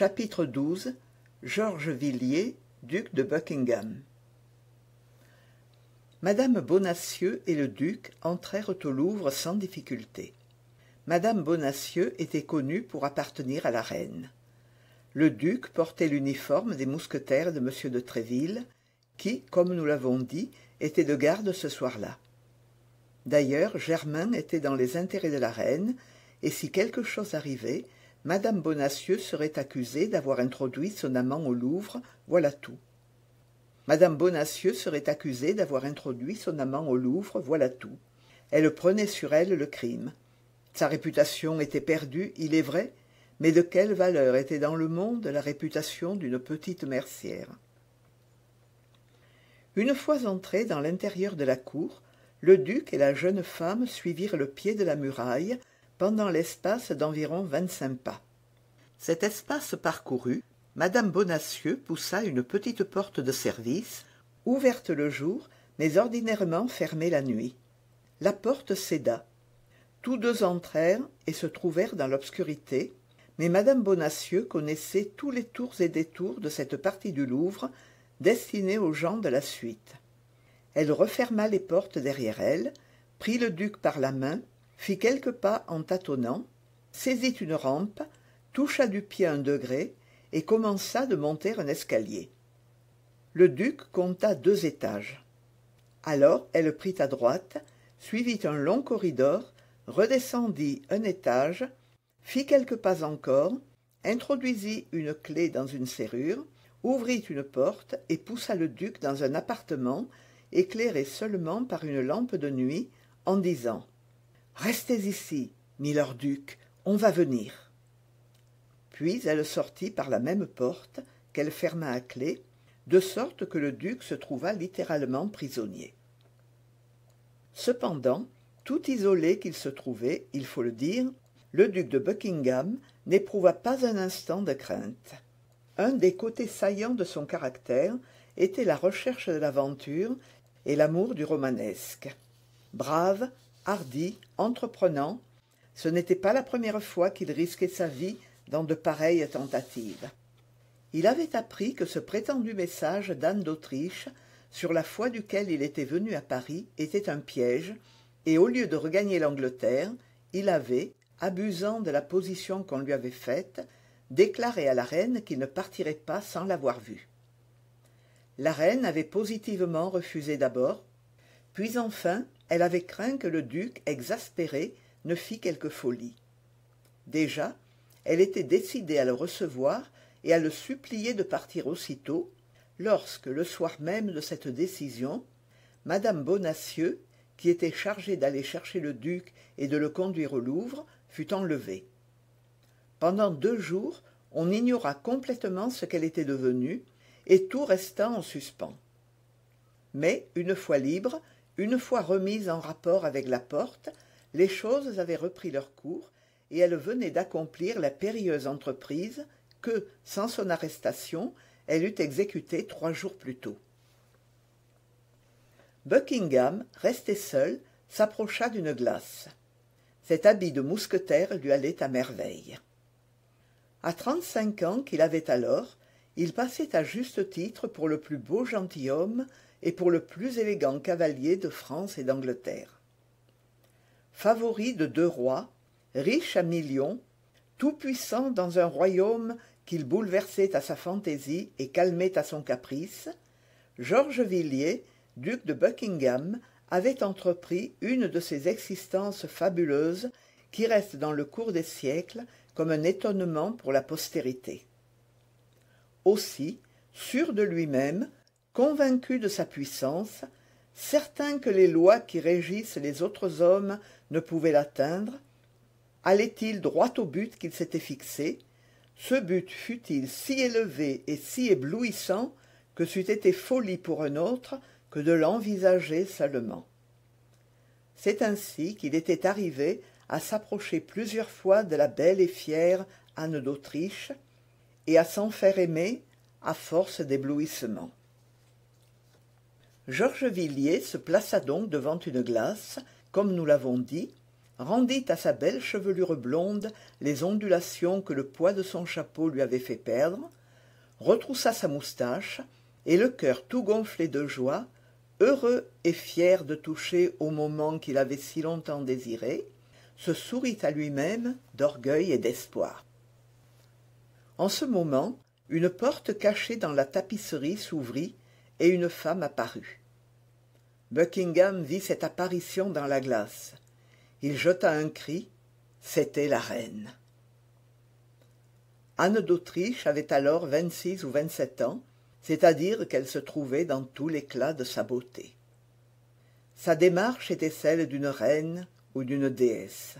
chapitre xii georges villiers duc de buckingham Madame bonacieux et le duc entrèrent au louvre sans difficulté Madame bonacieux était connue pour appartenir à la reine le duc portait l'uniforme des mousquetaires de m de tréville qui comme nous l'avons dit était de garde ce soir-là d'ailleurs germain était dans les intérêts de la reine et si quelque chose arrivait madame bonacieux serait accusée d'avoir introduit son amant au louvre voilà tout madame bonacieux serait accusée d'avoir introduit son amant au louvre voilà tout elle prenait sur elle le crime sa réputation était perdue il est vrai mais de quelle valeur était dans le monde la réputation d'une petite mercière une fois entrés dans l'intérieur de la cour le duc et la jeune femme suivirent le pied de la muraille pendant l'espace d'environ vingt-cinq pas cet espace parcouru Madame bonacieux poussa une petite porte de service ouverte le jour mais ordinairement fermée la nuit la porte céda tous deux entrèrent et se trouvèrent dans l'obscurité mais Madame bonacieux connaissait tous les tours et détours de cette partie du louvre destinée aux gens de la suite elle referma les portes derrière elle prit le duc par la main fit quelques pas en tâtonnant saisit une rampe toucha du pied un degré et commença de monter un escalier le duc compta deux étages alors elle prit à droite suivit un long corridor redescendit un étage fit quelques pas encore introduisit une clef dans une serrure ouvrit une porte et poussa le duc dans un appartement éclairé seulement par une lampe de nuit en disant restez ici milord duc on va venir puis elle sortit par la même porte qu'elle ferma à clef de sorte que le duc se trouva littéralement prisonnier cependant tout isolé qu'il se trouvait il faut le dire le duc de buckingham n'éprouva pas un instant de crainte un des côtés saillants de son caractère était la recherche de l'aventure et l'amour du romanesque brave hardi entreprenant ce n'était pas la première fois qu'il risquait sa vie dans de pareilles tentatives il avait appris que ce prétendu message d'anne d'autriche sur la foi duquel il était venu à paris était un piège et au lieu de regagner l'angleterre il avait abusant de la position qu'on lui avait faite déclaré à la reine qu'il ne partirait pas sans l'avoir vue la reine avait positivement refusé d'abord puis enfin elle avait craint que le duc exaspéré ne fît quelque folie déjà elle était décidée à le recevoir et à le supplier de partir aussitôt lorsque le soir même de cette décision mme bonacieux qui était chargée d'aller chercher le duc et de le conduire au louvre fut enlevée pendant deux jours on ignora complètement ce qu'elle était devenue et tout resta en suspens mais une fois libre une fois remise en rapport avec la porte les choses avaient repris leur cours et elle venait d'accomplir la périlleuse entreprise que sans son arrestation elle eût exécutée trois jours plus tôt buckingham resté seul s'approcha d'une glace cet habit de mousquetaire lui allait à merveille à trente-cinq ans qu'il avait alors il passait à juste titre pour le plus beau gentilhomme et pour le plus élégant cavalier de france et d'angleterre favori de deux rois riche à millions tout-puissant dans un royaume qu'il bouleversait à sa fantaisie et calmait à son caprice georges villiers duc de buckingham avait entrepris une de ces existences fabuleuses qui restent dans le cours des siècles comme un étonnement pour la postérité aussi sûr de lui-même Convaincu de sa puissance certain que les lois qui régissent les autres hommes ne pouvaient l'atteindre allait-il droit au but qu'il s'était fixé ce but fut-il si élevé et si éblouissant que c'eût été folie pour un autre que de l'envisager seulement c'est ainsi qu'il était arrivé à s'approcher plusieurs fois de la belle et fière Anne d'Autriche et à s'en faire aimer à force d'éblouissement georges villiers se plaça donc devant une glace comme nous l'avons dit rendit à sa belle chevelure blonde les ondulations que le poids de son chapeau lui avait fait perdre retroussa sa moustache et le cœur tout gonflé de joie heureux et fier de toucher au moment qu'il avait si longtemps désiré se sourit à lui-même d'orgueil et d'espoir en ce moment une porte cachée dans la tapisserie s'ouvrit et une femme apparut buckingham vit cette apparition dans la glace il jeta un cri c'était la reine anne d'autriche avait alors vingt-six ou vingt-sept ans c'est-à-dire qu'elle se trouvait dans tout l'éclat de sa beauté sa démarche était celle d'une reine ou d'une déesse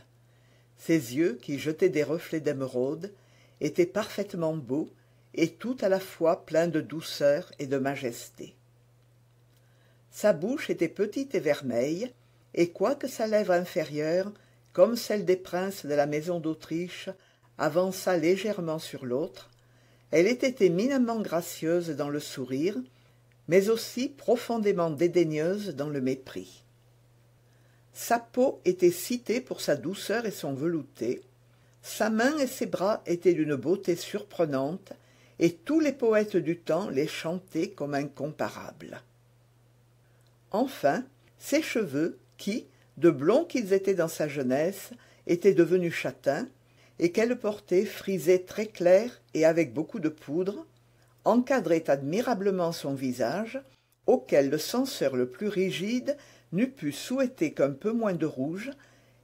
ses yeux qui jetaient des reflets d'émeraude étaient parfaitement beaux et tout à la fois plein de douceur et de majesté sa bouche était petite et vermeille et quoique sa lèvre inférieure comme celle des princes de la maison d'autriche avança légèrement sur l'autre elle était éminemment gracieuse dans le sourire mais aussi profondément dédaigneuse dans le mépris sa peau était citée pour sa douceur et son velouté sa main et ses bras étaient d'une beauté surprenante et tous les poètes du temps les chantaient comme incomparables enfin ses cheveux qui de blonds qu'ils étaient dans sa jeunesse étaient devenus châtains et qu'elle portait frisés très clairs et avec beaucoup de poudre encadraient admirablement son visage auquel le censeur le plus rigide n'eût pu souhaiter qu'un peu moins de rouge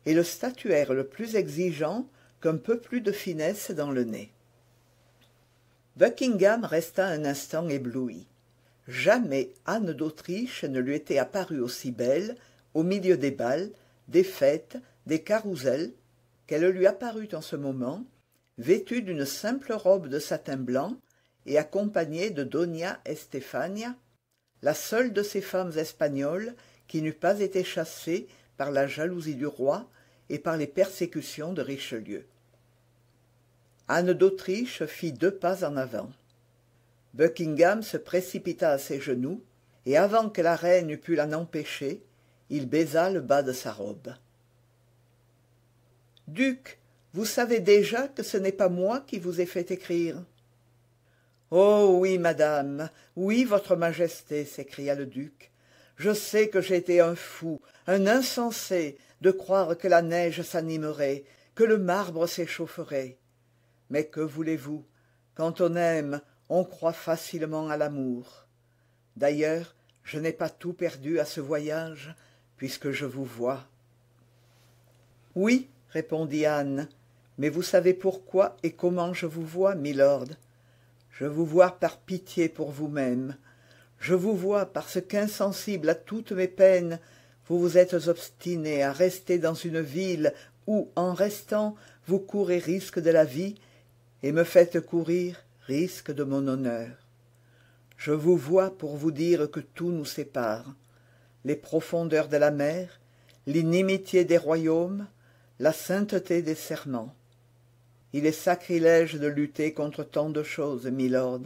et le statuaire le plus exigeant qu'un peu plus de finesse dans le nez buckingham resta un instant ébloui jamais anne d'autriche ne lui était apparue aussi belle au milieu des bals des fêtes des carrousels qu'elle lui apparut en ce moment vêtue d'une simple robe de satin blanc et accompagnée de Donia estefania la seule de ces femmes espagnoles qui n'eût pas été chassée par la jalousie du roi et par les persécutions de richelieu anne d'autriche fit deux pas en avant buckingham se précipita à ses genoux et avant que la reine eût pu l'en empêcher il baisa le bas de sa robe duc vous savez déjà que ce n'est pas moi qui vous ai fait écrire oh oui madame oui votre majesté s'écria le duc je sais que j'ai été un fou un insensé de croire que la neige s'animerait que le marbre s'échaufferait mais que voulez-vous quand on aime on croit facilement à l'amour d'ailleurs je n'ai pas tout perdu à ce voyage puisque je vous vois oui répondit anne mais vous savez pourquoi et comment je vous vois milord je vous vois par pitié pour vous-même je vous vois parce qu'insensible à toutes mes peines vous vous êtes obstiné à rester dans une ville où en restant vous courez risque de la vie et me faites courir risque de mon honneur je vous vois pour vous dire que tout nous sépare les profondeurs de la mer l'inimitié des royaumes la sainteté des serments il est sacrilège de lutter contre tant de choses milord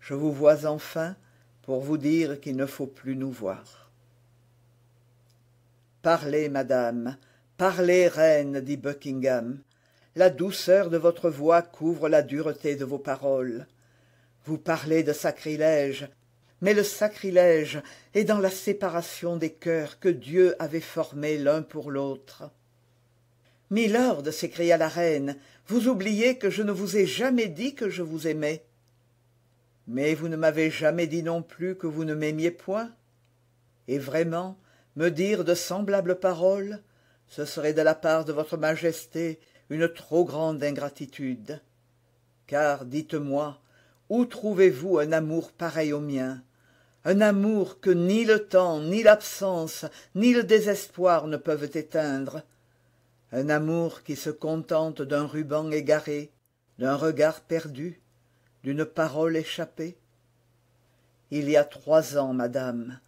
je vous vois enfin pour vous dire qu'il ne faut plus nous voir parlez madame parlez reine dit Buckingham la douceur de votre voix couvre la dureté de vos paroles vous parlez de sacrilège mais le sacrilège est dans la séparation des cœurs que dieu avait formés l'un pour l'autre milord s'écria la reine vous oubliez que je ne vous ai jamais dit que je vous aimais mais vous ne m'avez jamais dit non plus que vous ne m'aimiez point et vraiment me dire de semblables paroles ce serait de la part de votre majesté une trop grande ingratitude car dites-moi où trouvez-vous un amour pareil au mien un amour que ni le temps ni l'absence ni le désespoir ne peuvent éteindre un amour qui se contente d'un ruban égaré d'un regard perdu d'une parole échappée il y a trois ans madame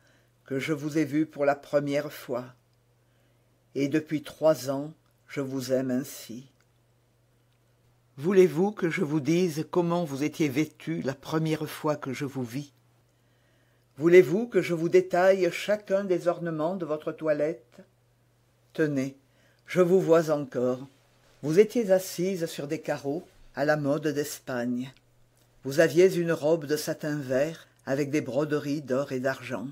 que je vous ai vue pour la première fois et depuis trois ans je vous aime ainsi. Voulez-vous que je vous dise comment vous étiez vêtue la première fois que je vous vis Voulez-vous que je vous détaille chacun des ornements de votre toilette Tenez, je vous vois encore. Vous étiez assise sur des carreaux, à la mode d'Espagne. Vous aviez une robe de satin vert, avec des broderies d'or et d'argent.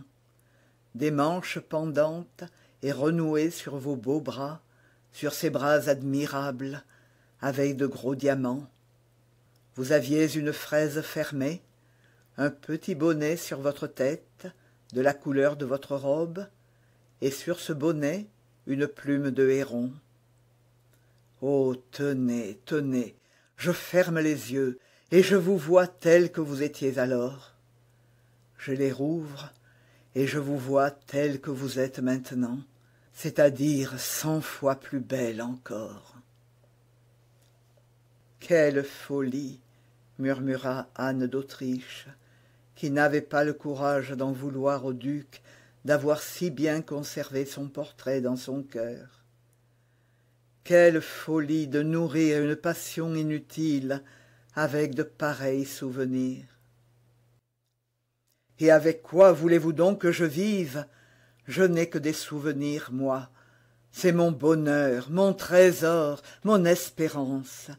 Des manches pendantes et renouées sur vos beaux bras, sur ses bras admirables avec de gros diamants vous aviez une fraise fermée un petit bonnet sur votre tête de la couleur de votre robe et sur ce bonnet une plume de héron oh tenez tenez je ferme les yeux et je vous vois tel que vous étiez alors je les rouvre et je vous vois tel que vous êtes maintenant c'est-à-dire cent fois plus belle encore quelle folie murmura anne d'autriche qui n'avait pas le courage d'en vouloir au duc d'avoir si bien conservé son portrait dans son cœur quelle folie de nourrir une passion inutile avec de pareils souvenirs et avec quoi voulez-vous donc que je vive je n'ai que des souvenirs moi c'est mon bonheur mon trésor mon espérance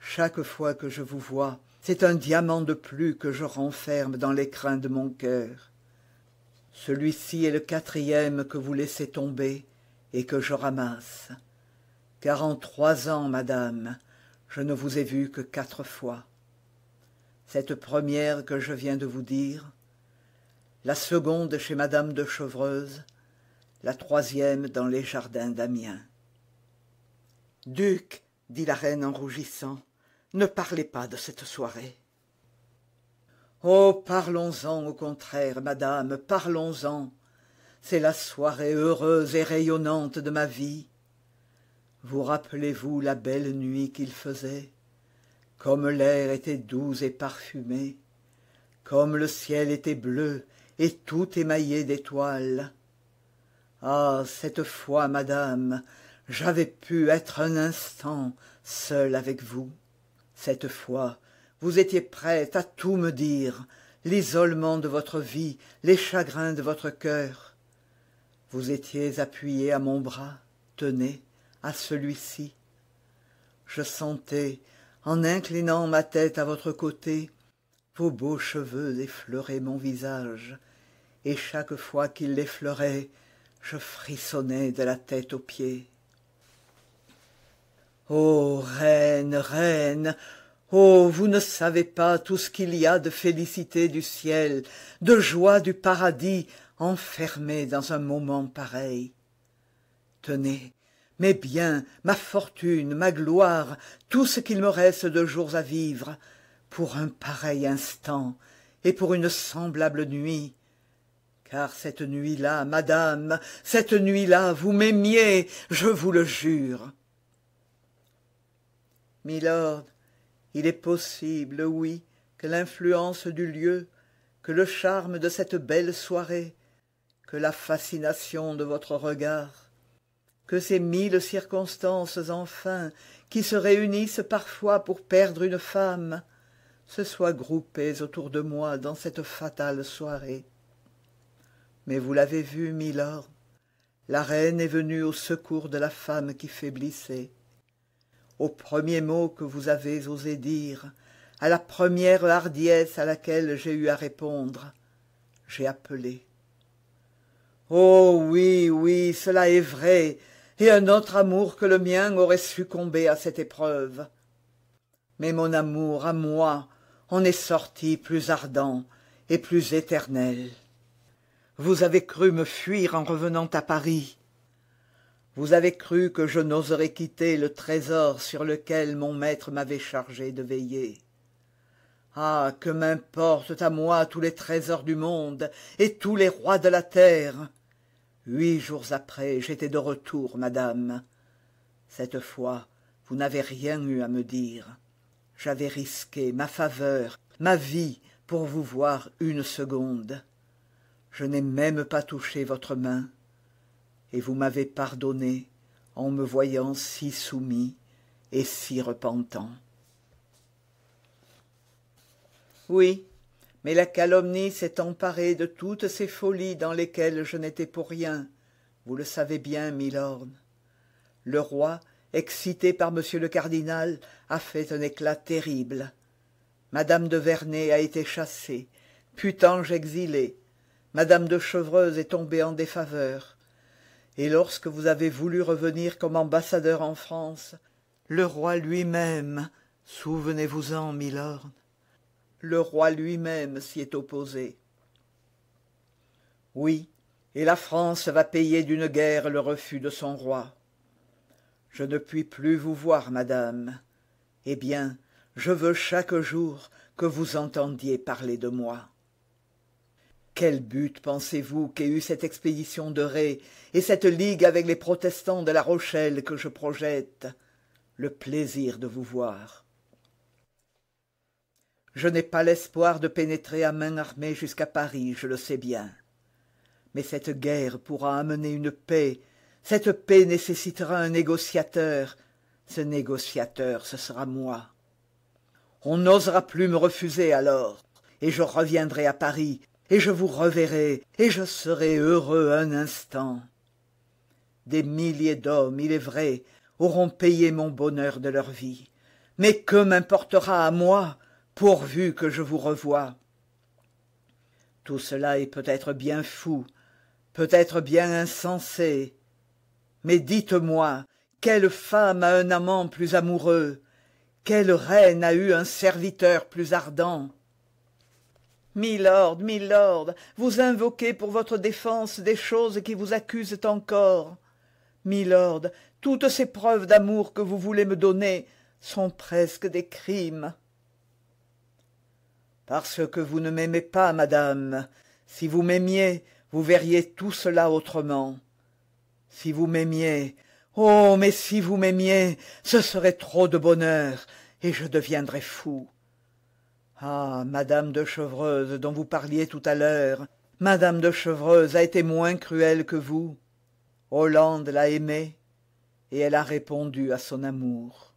chaque fois que je vous vois c'est un diamant de plus que je renferme dans l'écrin de mon cœur celui-ci est le quatrième que vous laissez tomber et que je ramasse car en trois ans madame je ne vous ai vu que quatre fois cette première que je viens de vous dire la seconde chez madame de chevreuse la troisième dans les jardins d'amiens duc dit la reine en rougissant ne parlez pas de cette soirée oh parlons-en au contraire madame parlons-en c'est la soirée heureuse et rayonnante de ma vie vous rappelez-vous la belle nuit qu'il faisait comme l'air était doux et parfumé comme le ciel était bleu et tout émaillé d'étoiles ah cette fois madame j'avais pu être un instant seul avec vous cette fois vous étiez prête à tout me dire l'isolement de votre vie les chagrins de votre cœur vous étiez appuyée à mon bras tenez à celui-ci je sentais en inclinant ma tête à votre côté vos beaux cheveux effleuraient mon visage et chaque fois qu'ils l'effleuraient je frissonnais de la tête aux pieds ô reine reine oh vous ne savez pas tout ce qu'il y a de félicité du ciel de joie du paradis enfermé dans un moment pareil tenez mes biens ma fortune ma gloire tout ce qu'il me reste de jours à vivre pour un pareil instant et pour une semblable nuit car cette nuit-là madame cette nuit-là vous m'aimiez je vous le jure milord il est possible oui que l'influence du lieu que le charme de cette belle soirée que la fascination de votre regard que ces mille circonstances enfin qui se réunissent parfois pour perdre une femme se soient groupés autour de moi dans cette fatale soirée. Mais vous l'avez vu, milord, la reine est venue au secours de la femme qui faiblissait. Au premier mot que vous avez osé dire, à la première hardiesse à laquelle j'ai eu à répondre, j'ai appelé. Oh oui, oui, cela est vrai, et un autre amour que le mien aurait succombé à cette épreuve. Mais mon amour à moi « On est sorti plus ardent et plus éternel vous avez cru me fuir en revenant à paris vous avez cru que je n'oserais quitter le trésor sur lequel mon maître m'avait chargé de veiller ah que m'importent à moi tous les trésors du monde et tous les rois de la terre huit jours après j'étais de retour madame cette fois vous n'avez rien eu à me dire j'avais risqué ma faveur ma vie pour vous voir une seconde je n'ai même pas touché votre main et vous m'avez pardonné en me voyant si soumis et si repentant oui mais la calomnie s'est emparée de toutes ces folies dans lesquelles je n'étais pour rien vous le savez bien milord le roi excité par m le cardinal a fait un éclat terrible Madame de vernet a été chassée putange exilée Madame de chevreuse est tombée en défaveur et lorsque vous avez voulu revenir comme ambassadeur en france le roi lui-même souvenez-vous-en milord le roi lui-même s'y est opposé oui et la france va payer d'une guerre le refus de son roi je ne puis plus vous voir madame eh bien je veux chaque jour que vous entendiez parler de moi quel but pensez-vous qu'ait eu cette expédition de ré et cette ligue avec les protestants de la rochelle que je projette le plaisir de vous voir je n'ai pas l'espoir de pénétrer à main armée jusqu'à paris je le sais bien mais cette guerre pourra amener une paix cette paix nécessitera un négociateur ce négociateur ce sera moi on n'osera plus me refuser alors et je reviendrai à paris et je vous reverrai et je serai heureux un instant des milliers d'hommes il est vrai auront payé mon bonheur de leur vie mais que m'importera à moi pourvu que je vous revoie tout cela est peut-être bien fou peut-être bien insensé mais dites-moi quelle femme a un amant plus amoureux quelle reine a eu un serviteur plus ardent milord milord vous invoquez pour votre défense des choses qui vous accusent encore milord toutes ces preuves d'amour que vous voulez me donner sont presque des crimes parce que vous ne m'aimez pas madame si vous m'aimiez vous verriez tout cela autrement si vous m'aimiez, oh, mais si vous m'aimiez, ce serait trop de bonheur, et je deviendrais fou. Ah, madame de Chevreuse, dont vous parliez tout à l'heure, madame de Chevreuse a été moins cruelle que vous. Hollande l'a aimée, et elle a répondu à son amour.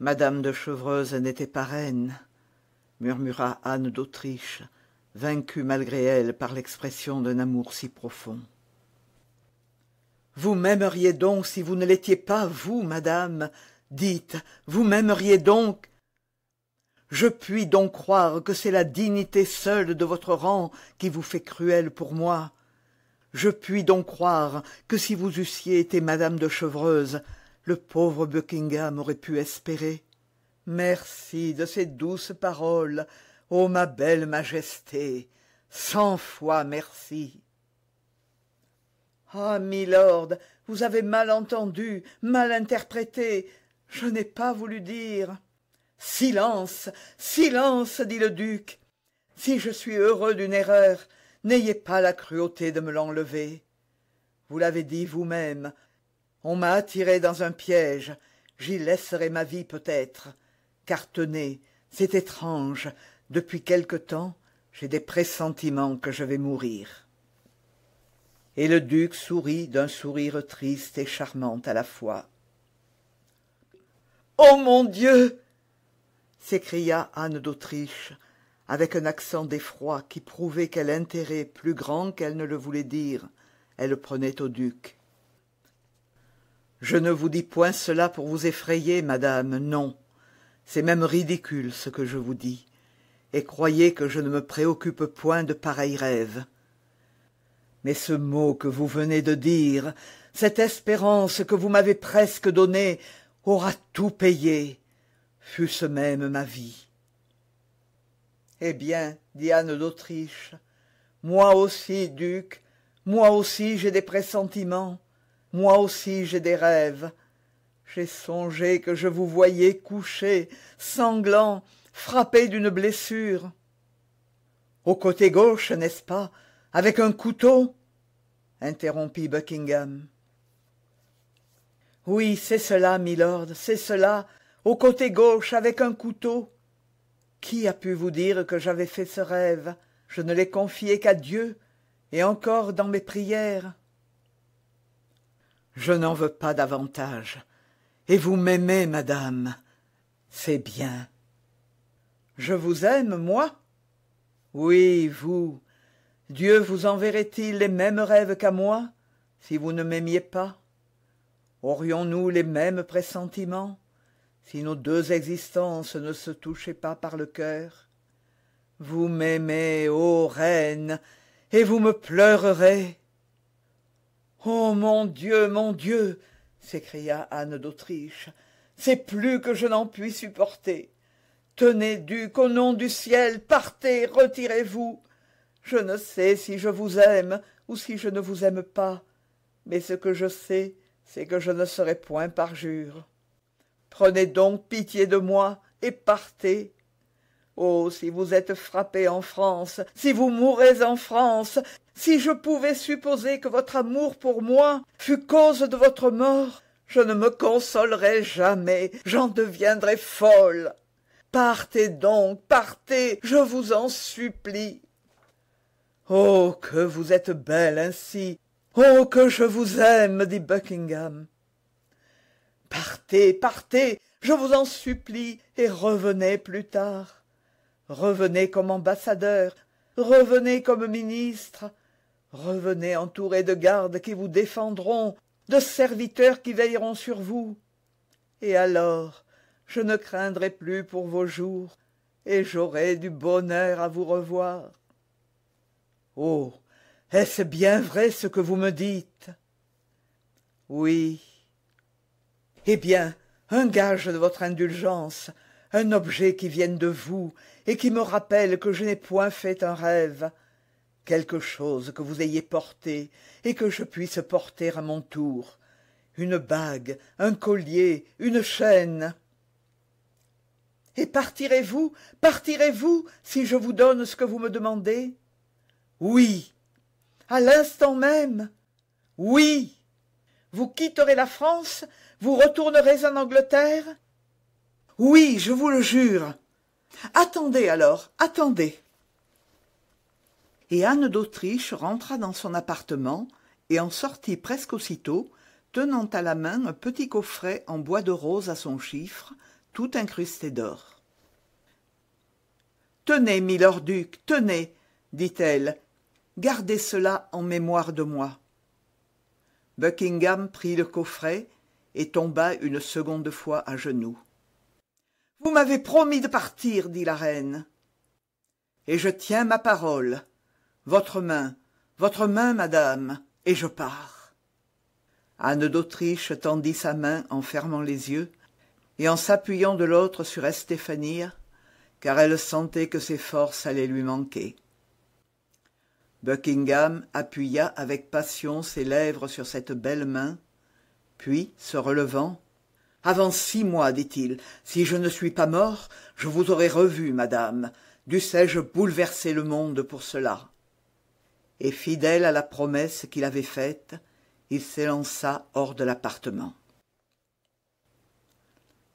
Madame de Chevreuse n'était pas reine, murmura Anne d'Autriche, vaincue malgré elle par l'expression d'un amour si profond vous m'aimeriez donc si vous ne l'étiez pas vous madame dites vous m'aimeriez donc je puis donc croire que c'est la dignité seule de votre rang qui vous fait cruelle pour moi je puis donc croire que si vous eussiez été madame de chevreuse le pauvre buckingham aurait pu espérer merci de ces douces paroles ô ma belle majesté cent fois merci ah milord vous avez mal entendu mal interprété je n'ai pas voulu dire silence silence dit le duc si je suis heureux d'une erreur n'ayez pas la cruauté de me l'enlever vous l'avez dit vous-même on m'a attiré dans un piège j'y laisserai ma vie peut-être car tenez c'est étrange depuis quelque temps j'ai des pressentiments que je vais mourir et le duc sourit d'un sourire triste et charmant à la fois oh mon dieu s'écria anne d'autriche avec un accent d'effroi qui prouvait quel intérêt plus grand qu'elle ne le voulait dire elle prenait au duc je ne vous dis point cela pour vous effrayer madame non c'est même ridicule ce que je vous dis et croyez que je ne me préoccupe point de pareils rêves mais ce mot que vous venez de dire cette espérance que vous m'avez presque donnée aura tout payé fût-ce même ma vie eh bien dit anne d'autriche moi aussi duc moi aussi j'ai des pressentiments moi aussi j'ai des rêves j'ai songé que je vous voyais couché sanglant frappé d'une blessure au côté gauche n'est-ce pas avec un couteau interrompit buckingham oui c'est cela milord c'est cela au côté gauche avec un couteau qui a pu vous dire que j'avais fait ce rêve je ne l'ai confié qu'à dieu et encore dans mes prières je n'en veux pas davantage et vous m'aimez madame c'est bien je vous aime moi oui vous dieu vous enverrait-il les mêmes rêves qu'à moi si vous ne m'aimiez pas aurions-nous les mêmes pressentiments si nos deux existences ne se touchaient pas par le cœur vous m'aimez ô reine et vous me pleurerez oh mon dieu mon dieu s'écria anne d'autriche c'est plus que je n'en puis supporter tenez duc au nom du ciel partez retirez-vous je ne sais si je vous aime ou si je ne vous aime pas mais ce que je sais c'est que je ne serai point parjure prenez donc pitié de moi et partez oh si vous êtes frappé en france si vous mourez en france si je pouvais supposer que votre amour pour moi fut cause de votre mort je ne me consolerais jamais j'en deviendrais folle partez donc partez je vous en supplie oh que vous êtes belle ainsi oh que je vous aime dit buckingham partez partez je vous en supplie et revenez plus tard revenez comme ambassadeur revenez comme ministre revenez entouré de gardes qui vous défendront de serviteurs qui veilleront sur vous et alors je ne craindrai plus pour vos jours et j'aurai du bonheur à vous revoir Oh. Est-ce bien vrai ce que vous me dites Oui. Eh bien, un gage de votre indulgence, un objet qui vienne de vous et qui me rappelle que je n'ai point fait un rêve, quelque chose que vous ayez porté et que je puisse porter à mon tour, une bague, un collier, une chaîne. Et partirez-vous, partirez-vous, si je vous donne ce que vous me demandez oui. À l'instant même. Oui. Vous quitterez la France, vous retournerez en Angleterre Oui, je vous le jure. Attendez alors, attendez. Et Anne d'Autriche rentra dans son appartement et en sortit presque aussitôt, tenant à la main un petit coffret en bois de rose à son chiffre, tout incrusté d'or. Tenez, milord duc, tenez, dit-elle, gardez cela en mémoire de moi buckingham prit le coffret et tomba une seconde fois à genoux vous m'avez promis de partir dit la reine et je tiens ma parole votre main votre main madame et je pars anne d'autriche tendit sa main en fermant les yeux et en s'appuyant de l'autre sur Estéphanie, car elle sentait que ses forces allaient lui manquer buckingham appuya avec passion ses lèvres sur cette belle main puis se relevant avant six mois dit-il si je ne suis pas mort je vous aurai revue madame dussé-je bouleverser le monde pour cela et fidèle à la promesse qu'il avait faite il s'élança hors de l'appartement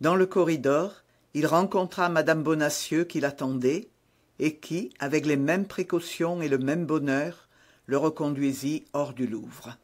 dans le corridor il rencontra madame bonacieux qui l'attendait et qui avec les mêmes précautions et le même bonheur le reconduisit hors du louvre